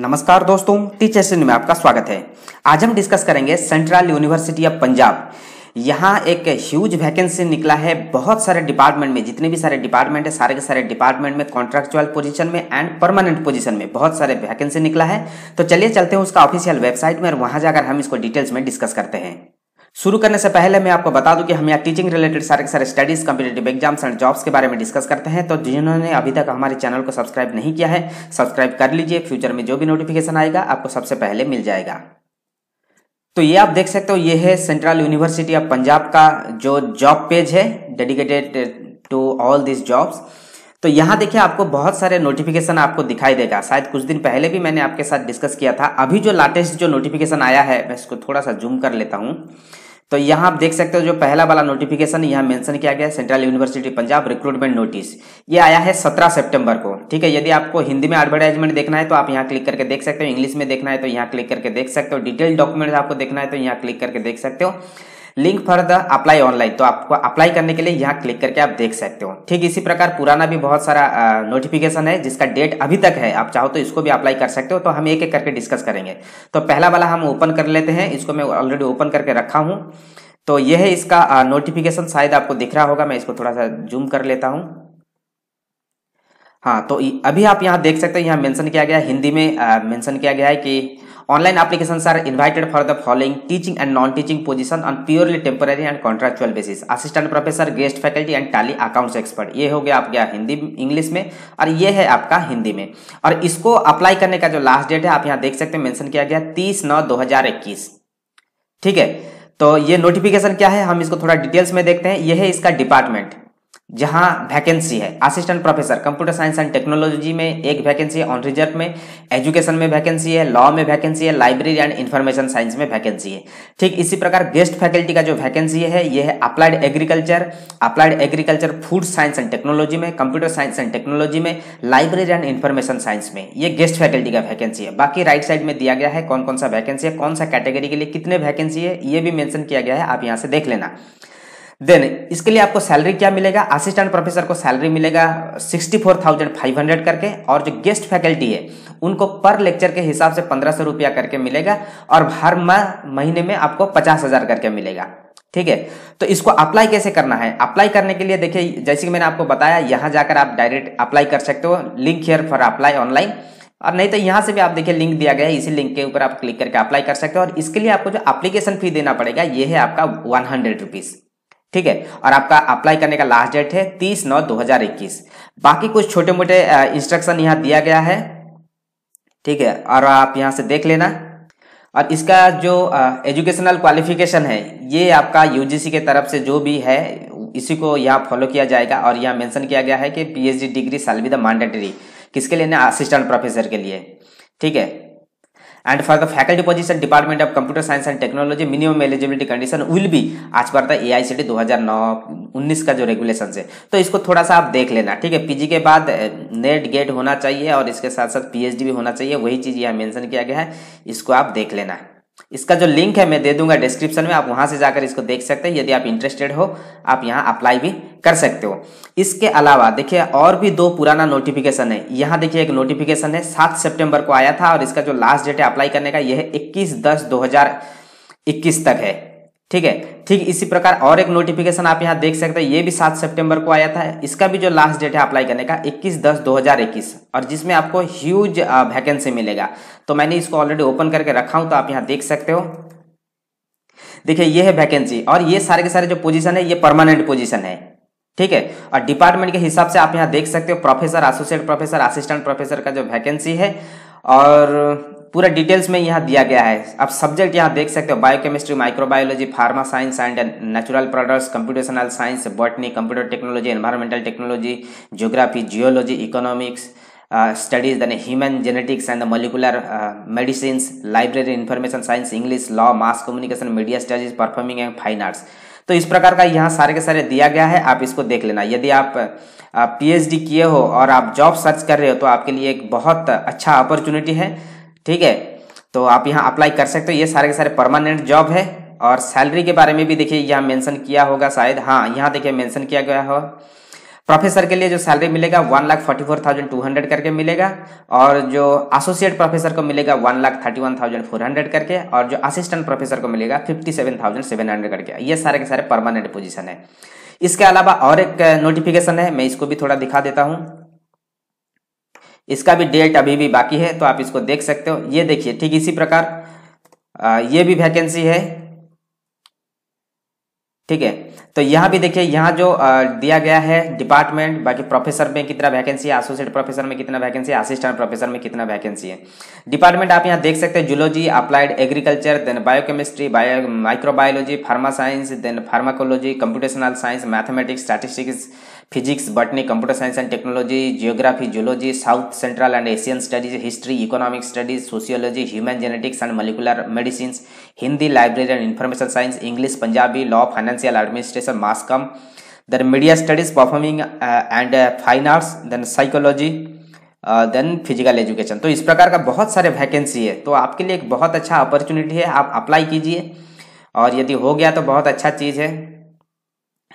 नमस्कार दोस्तों टीचर सिंह में आपका स्वागत है आज हम डिस्कस करेंगे सेंट्रल यूनिवर्सिटी ऑफ पंजाब यहाँ एक ह्यूज वैकेंसी निकला है बहुत सारे डिपार्टमेंट में जितने भी सारे डिपार्टमेंट है सारे के सारे डिपार्टमेंट में कॉन्ट्रेक्चुअल पोजीशन में एंड परमानेंट पोजीशन में बहुत सारे वैकेंसी निकला है तो चलिए चलते हैं उसका ऑफिशियल वेबसाइट में और वहां जाकर हम इसको डिटेल्स में डिस्कस करते हैं शुरू करने से पहले मैं आपको बता दूं कि हम यहाँ टीचिंग रिलेटेड सारे के सारे studies competitive exams and jobs के बारे में डिस्कस करते हैं तो जिन्होंने अभी तक हमारे चैनल को सब्सक्राइब नहीं किया है सब्सक्राइब कर लीजिए फ्यूचर में जो भी नोटिफिकेशन आएगा आपको सबसे पहले मिल जाएगा तो ये आप देख सकते हो ये है सेंट्रल यूनिवर्सिटी ऑफ पंजाब का जो जॉब पेज है dedicated to all this jobs तो यहाँ देखिए आपको बहुत सारे नोटिफिकेशन आपको दिखाई देगा शायद कुछ दिन पहले भी मैंने आपके साथ डिस्कस किया था अभी जो लेटेस्ट जो नोटिफिकेशन आया है मैं इसको थोड़ा सा जूम कर लेता हूँ तो यहाँ आप देख सकते हो जो पहला वाला नोटिफिकेशन यहाँ मेंशन किया गया है central university Punjab recruitment notice ये आया है 17 सितंबर को ठीक है यदि आपको हिंदी में एडवर्टाइजमेंट देखना है तो आप यहाँ क्लिक करके देख सकते हो इंग्लिश में देखना है तो यहाँ क्लिक करके देख सकते हो डिटेल डॉक्यूमेंट आपको देखना है तो यहाँ क्लिक करके देख सकते हो link for the apply online तो आपको अप्लाई करने के लिए यहाँ क्लिक करके आप देख सकते हो ठीक इसी प्रकार पुराना भी बहुत सारा नोटिफिकेशन है जिसका डेट अभी तक है आप चाहो तो इसको भी अप्लाई कर सकते हो तो हम एक एक करके डिस्कस करेंगे तो पहला वाला हम ओपन कर लेते हैं इसको मैं ऑलरेडी ओपन करके रखा हूँ तो यह है इसका नोटिफिकेशन शायद आपको दिख रहा होगा मैं इसको थोड़ा सा जूम कर लेता हूँ हाँ तो अभी आप यहाँ देख सकते हैं यहाँ मेंशन किया गया हिंदी में मेंशन किया गया है कि Online applications are invited for the following teaching and non-teaching position on purely temporary and contractual basis. Assistant professor, guest faculty and tally accounts expert. ये हो गया आप गया हिंदी इंग्लिश में और ये है आपका हिंदी में और इसको अप्लाई करने का जो लास्ट डेट है आप यहाँ देख सकते हैं मेंशन किया गया तीस नौ दो ठीक है तो ये नोटिफिकेशन क्या है हम इसको थोड़ा डिटेल्स में देखते हैं यह है इसका डिपार्टमेंट जहां वैकेंसी है assistant professor computer science and technology में एक वैकेंसी है ऑन रिजर्व में एजुकेशन में वैकेंसी है लॉ में वैकेंसी है लाइब्रेरी एंड इन्फॉर्मेशन साइंस में वैकेंसी है ठीक इसी प्रकार गेस्ट फैकल्टी का जो वैकेंसी है यह है applied agriculture applied agriculture food science and technology में कंप्यूटर साइंस एंड टेक्नोलॉजी में लाइब्रेरी एंड इन्फॉर्मेशन साइंस में ये गेस्ट फैकल्टी का वैकेंसी है बाकी राइट साइड में दिया गया है कौन कौन सा वैकेंसी है कौन सा कैटेगरी के लिए कितने वैकेंसी है ये भी मैंशन किया गया है आप यहाँ से देख लेना देन इसके लिए आपको सैलरी क्या मिलेगा असिस्टेंट प्रोफेसर को सैलरी मिलेगा sixty four thousand five hundred करके और जो गेस्ट फैकल्टी है उनको पर लेक्चर के हिसाब से पंद्रह सौ रुपया करके मिलेगा और हर माह महीने में आपको पचास हजार करके मिलेगा ठीक है तो इसको अप्लाई कैसे करना है अप्लाई करने के लिए देखिए जैसे कि मैंने आपको बताया यहाँ जाकर आप डायरेक्ट अप्लाई कर सकते हो link here for apply online और नहीं तो यहाँ से भी आप देखिए लिंक दिया गया है इसी लिंक के ऊपर आप क्लिक करके अप्लाई कर सकते हो और इसके लिए आपको जो एप्लीकेशन फी देना पड़ेगा ये है आपका वन हंड्रेड रुपीज़ ठीक है और आपका अप्लाई करने का लास्ट डेट है तीस नौ दो हजार इक्कीस बाकी कुछ छोटे मोटे इंस्ट्रक्शन यहाँ दिया गया है ठीक है और आप यहाँ से देख लेना और इसका जो एजुकेशनल क्वालिफिकेशन है ये आपका यूजीसी के तरफ से जो भी है इसी को यहाँ फॉलो किया जाएगा और यहाँ मेंशन किया गया है कि पीएचडी डिग्री साल मैंडेटरी किसके लिए ना असिस्टेंट प्रोफेसर के लिए ठीक है and for the faculty position department of computer science and technology minimum eligibility condition will be आज पर था ए आई सी टी दो हजार नौ उन्नीस का जो रेगुलेशन है तो इसको थोड़ा सा आप देख लेना ठीक है पीजी के बाद नेट गेट होना चाहिए और इसके साथ साथ पीएचडी भी होना चाहिए वही चीज यहाँ मेंशन किया गया है इसको आप देख लेना इसका जो लिंक है मैं दे दूंगा डिस्क्रिप्शन में आप वहां से जाकर इसको देख सकते हैं यदि आप इंटरेस्टेड हो आप यहाँ अप्लाई भी कर सकते हो इसके अलावा देखिए और भी दो पुराना नोटिफिकेशन है यहाँ देखिए एक नोटिफिकेशन है सात सितंबर को आया था और इसका जो लास्ट डेट है अप्लाई करने का यह इक्कीस दस दो हजार इक्कीस तक है ठीक है ठीक इसी प्रकार और एक नोटिफिकेशन आप यहाँ देख सकते हैं ये भी सात सितंबर को आया था इसका भी जो लास्ट डेट है अप्लाई करने का 21 दस 2021 और जिसमें आपको ह्यूज वैकेंसी मिलेगा तो मैंने इसको ऑलरेडी ओपन करके रखा हूं तो आप यहाँ देख सकते हो देखिए ये है वैकेंसी और ये सारे के सारे जो पोजीशन है ये परमानेंट पोजीशन है ठीक है और डिपार्टमेंट के हिसाब से आप यहाँ देख सकते हो professor associate professor assistant professor का जो वैकेंसी है और पूरा डिटेल्स में यहाँ दिया गया है आप सब्जेक्ट यहाँ देख सकते हो biochemistry microbiology pharma science and natural products computational science botany computer technology environmental technology geography geology economics studies then human genetics and molecular medicine library information science English law mass communication media studies performing and fine arts तो इस प्रकार का यहाँ सारे के सारे दिया गया है आप इसको देख लेना यदि आप पीएचडी किए हो और आप जॉब सर्च कर रहे हो तो आपके लिए एक बहुत अच्छा अपॉर्चुनिटी है ठीक है तो आप यहाँ अप्लाई कर सकते हो ये सारे के सारे परमानेंट जॉब है और सैलरी के बारे में भी देखिए यहाँ मेंशन किया होगा शायद हाँ यहाँ देखिए मेंशन किया गया हो प्रोफेसर के लिए जो सैलरी मिलेगा one lakh forty four thousand two hundred करके मिलेगा और जो एसोसिएट प्रोफेसर को मिलेगा one lakh thirty one thousand four hundred करके और जो असिस्टेंट प्रोफेसर को मिलेगा fifty seven thousand seven hundred करके ये सारे के सारे परमानेंट पोजीशन है इसके अलावा और एक नोटिफिकेशन है मैं इसको भी थोड़ा दिखा देता हूँ इसका भी डेट अभी भी बाकी है तो आप इसको देख सकते हो ये देखिए ठीक इसी प्रकार ये भी वैकेंसी है ठीक है तो यहाँ भी देखिए यहाँ जो दिया गया है डिपार्टमेंट बाकी प्रोफेसर में कितना वैकेंसी है एसोसिएट प्रोफेसर में कितना वैकेंसी है असिस्टेंट प्रोफेसर में कितना वैकेंसी है डिपार्टमेंट आप यहाँ देख सकते हैं zoology applied agriculture then biochemistry bio microbiology pharma science then pharmacology computational science mathematics statistics physics botany computer science and technology geography zoology south central and Asian studies history economic studies sociology human genetics and molecular medicine Hindi library and information science English Punjabi law finance financial administration mass com then media studies performing uh, and uh, fine arts then psychology then physical education तो इस प्रकार का बहुत सारे vacancy है तो आपके लिए एक बहुत अच्छा अपॉर्चुनिटी है आप अप्लाई कीजिए और यदि हो गया तो बहुत अच्छा चीज़ है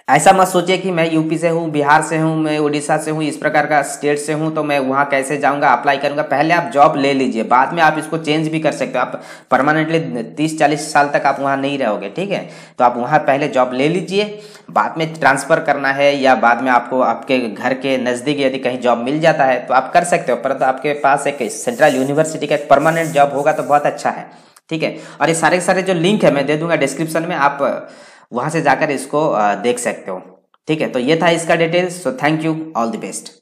ऐसा मत सोचिए कि मैं यूपी से हूँ बिहार से हूँ मैं उड़ीसा से हूँ इस प्रकार का स्टेट से हूँ तो मैं वहाँ कैसे जाऊँगा अप्लाई करूँगा पहले आप जॉब ले लीजिए बाद में आप इसको चेंज भी कर सकते हो आप परमानेंटली तीस चालीस साल तक आप वहाँ नहीं रहोगे ठीक है तो आप वहाँ पहले जॉब ले लीजिए बाद में ट्रांसफ़र करना है या बाद में आपको आपके घर के नज़दीक यदि कहीं जॉब मिल जाता है तो आप कर सकते हो परंतु आपके पास एक सेंट्रल यूनिवर्सिटी का एक परमानेंट जॉब होगा तो बहुत अच्छा है ठीक है और ये सारे सारे जो लिंक है मैं दे दूंगा डिस्क्रिप्शन में आप वहां से जाकर इसको देख सकते हो ठीक है तो ये था इसका details so thank you all the best